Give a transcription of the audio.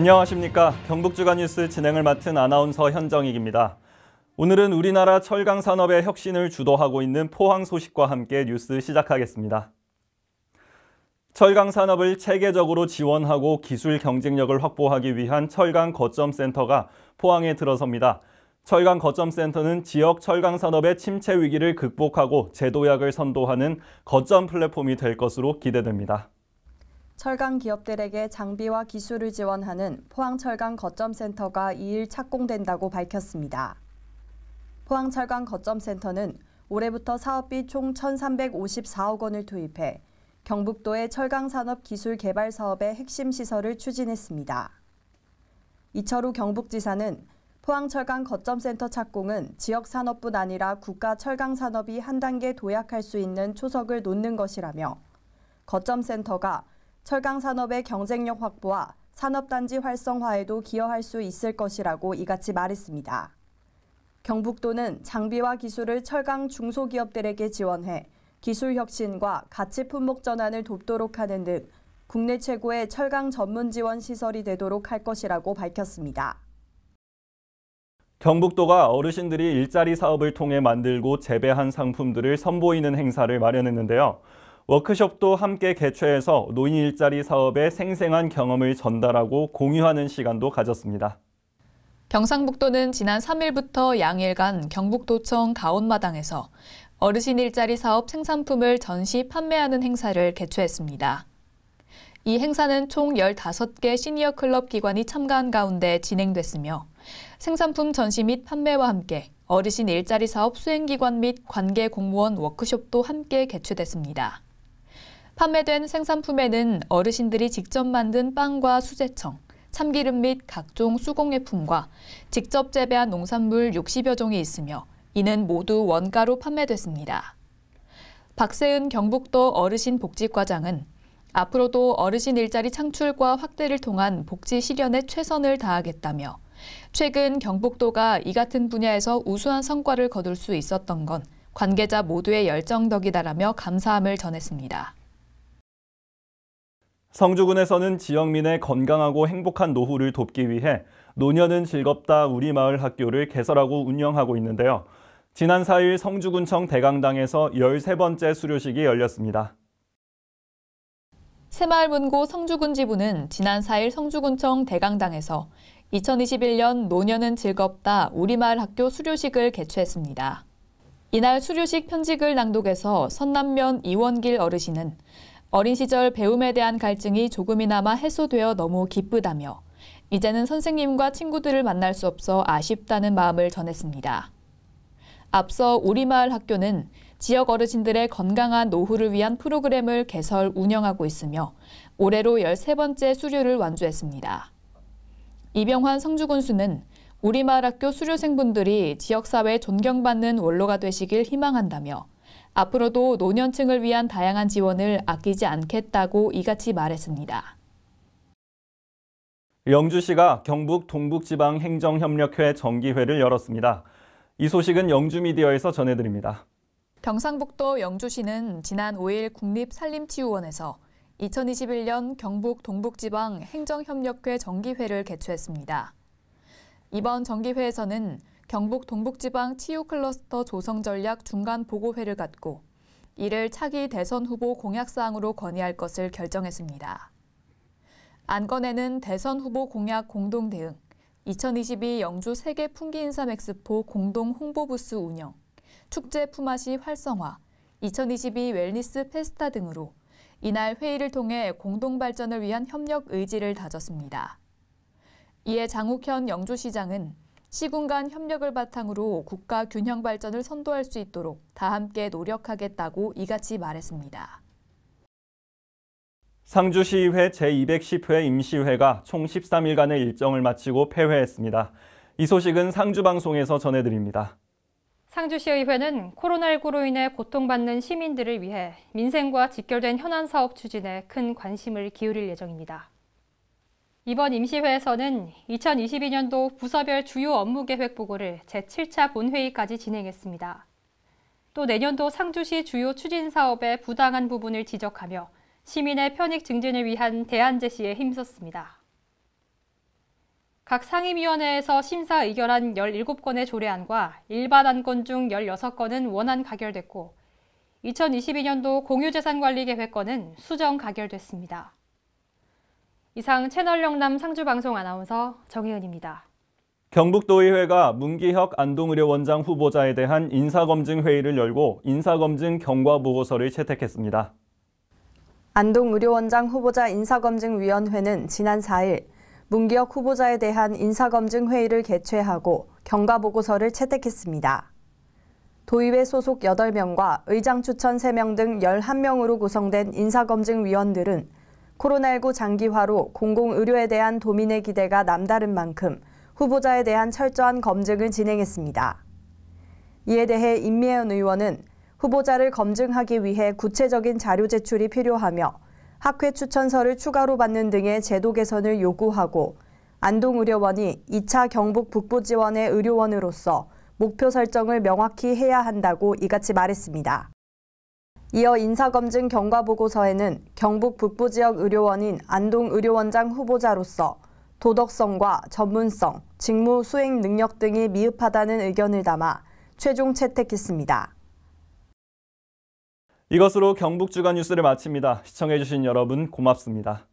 안녕하십니까. 경북주간 뉴스 진행을 맡은 아나운서 현정익입니다. 오늘은 우리나라 철강 산업의 혁신을 주도하고 있는 포항 소식과 함께 뉴스 시작하겠습니다. 철강 산업을 체계적으로 지원하고 기술 경쟁력을 확보하기 위한 철강 거점 센터가 포항에 들어섭니다. 철강 거점 센터는 지역 철강 산업의 침체 위기를 극복하고 재도약을 선도하는 거점 플랫폼이 될 것으로 기대됩니다. 철강 기업들에게 장비와 기술을 지원하는 포항철강 거점센터가 2일 착공된다고 밝혔습니다. 포항철강 거점센터는 올해부터 사업비 총 1,354억 원을 투입해 경북도의 철강산업 기술 개발 사업의 핵심 시설을 추진했습니다. 이철우 경북지사는 포항철강 거점센터 착공은 지역 산업뿐 아니라 국가 철강 산업이 한 단계 도약할 수 있는 초석을 놓는 것이라며 거점센터가 철강 산업의 경쟁력 확보와 산업단지 활성화에도 기여할 수 있을 것이라고 이같이 말했습니다. 경북도는 장비와 기술을 철강 중소기업들에게 지원해 기술 혁신과 가치 품목 전환을 돕도록 하는 등 국내 최고의 철강 전문 지원 시설이 되도록 할 것이라고 밝혔습니다. 경북도가 어르신들이 일자리 사업을 통해 만들고 재배한 상품들을 선보이는 행사를 마련했는데요. 워크숍도 함께 개최해서 노인 일자리 사업의 생생한 경험을 전달하고 공유하는 시간도 가졌습니다. 경상북도는 지난 3일부터 양일간 경북도청 가온마당에서 어르신 일자리 사업 생산품을 전시 판매하는 행사를 개최했습니다. 이 행사는 총 15개 시니어 클럽 기관이 참가한 가운데 진행됐으며 생산품 전시 및 판매와 함께 어르신 일자리 사업 수행기관 및 관계 공무원 워크숍도 함께 개최됐습니다. 판매된 생산품에는 어르신들이 직접 만든 빵과 수제청, 참기름 및 각종 수공예품과 직접 재배한 농산물 60여 종이 있으며 이는 모두 원가로 판매됐습니다. 박세은 경북도 어르신복지과장은 앞으로도 어르신 일자리 창출과 확대를 통한 복지 실현에 최선을 다하겠다며 최근 경북도가 이 같은 분야에서 우수한 성과를 거둘 수 있었던 건 관계자 모두의 열정 덕이다라며 감사함을 전했습니다. 성주군에서는 지역민의 건강하고 행복한 노후를 돕기 위해 노년은 즐겁다 우리 마을 학교를 개설하고 운영하고 있는데요. 지난 4일 성주군청 대강당에서 13번째 수료식이 열렸습니다. 새마을문고 성주군 지부는 지난 4일 성주군청 대강당에서 2021년 노년은 즐겁다 우리 마을 학교 수료식을 개최했습니다. 이날 수료식 편직을 낭독에서 선남면 이원길 어르신은 어린 시절 배움에 대한 갈증이 조금이나마 해소되어 너무 기쁘다며 이제는 선생님과 친구들을 만날 수 없어 아쉽다는 마음을 전했습니다. 앞서 우리마을 학교는 지역 어르신들의 건강한 노후를 위한 프로그램을 개설 운영하고 있으며 올해로 13번째 수료를 완주했습니다. 이병환 성주군수는 우리마을 학교 수료생분들이 지역사회 존경받는 원로가 되시길 희망한다며 앞으로도 노년층을 위한 다양한 지원을 아끼지 않겠다고 이같이 말했습니다. 영주시가 경북 동북지방행정협력회 정기회를 열었습니다. 이 소식은 영주미디어에서 전해드립니다. 경상북도 영주시는 지난 5일 국립산림치유원에서 2021년 경북 동북지방 행정협력회 정기회를 개최했습니다. 이번 정기회에서는 경북 동북지방 치유 클러스터 조성 전략 중간 보고회를 갖고 이를 차기 대선 후보 공약사항으로 건의할 것을 결정했습니다. 안건에는 대선 후보 공약 공동 대응, 2022 영주 세계 풍기 인삼 엑스포 공동 홍보 부스 운영, 축제 품앗이 활성화, 2022 웰니스 페스타 등으로 이날 회의를 통해 공동 발전을 위한 협력 의지를 다졌습니다. 이에 장욱현 영주시장은 시군 간 협력을 바탕으로 국가 균형 발전을 선도할 수 있도록 다 함께 노력하겠다고 이같이 말했습니다. 상주시의회 제210회 임시회가 총 13일간의 일정을 마치고 폐회했습니다. 이 소식은 상주방송에서 전해드립니다. 상주시의회는 코로나19로 인해 고통받는 시민들을 위해 민생과 직결된 현안 사업 추진에 큰 관심을 기울일 예정입니다. 이번 임시회에서는 2022년도 부서별 주요 업무 계획 보고를 제7차 본회의까지 진행했습니다. 또 내년도 상주시 주요 추진 사업의 부당한 부분을 지적하며 시민의 편익 증진을 위한 대안 제시에 힘썼습니다. 각 상임위원회에서 심사 의결한 17건의 조례안과 일반 안건 중 16건은 원안 가결됐고 2022년도 공유재산관리계획건은 수정 가결됐습니다. 이상 채널 영남 상주방송 아나운서 정혜은입니다. 경북도의회가 문기혁 안동의료원장 후보자에 대한 인사검증 회의를 열고 인사검증 경과보고서를 채택했습니다. 안동의료원장 후보자 인사검증위원회는 지난 4일 문기혁 후보자에 대한 인사검증 회의를 개최하고 경과보고서를 채택했습니다. 도의회 소속 8명과 의장 추천 3명 등 11명으로 구성된 인사검증위원들은 코로나19 장기화로 공공의료에 대한 도민의 기대가 남다른 만큼 후보자에 대한 철저한 검증을 진행했습니다. 이에 대해 임미연 의원은 후보자를 검증하기 위해 구체적인 자료 제출이 필요하며 학회 추천서를 추가로 받는 등의 제도 개선을 요구하고 안동의료원이 2차 경북 북부 지원의 의료원으로서 목표 설정을 명확히 해야 한다고 이같이 말했습니다. 이어 인사검증 경과보고서에는 경북 북부 지역 의료원인 안동 의료원장 후보자로서 도덕성과 전문성, 직무 수행 능력 등이 미흡하다는 의견을 담아 최종 채택했습니다. 이것으로 경북 주간 뉴스를 마칩니다. 시청해주신 여러분 고맙습니다.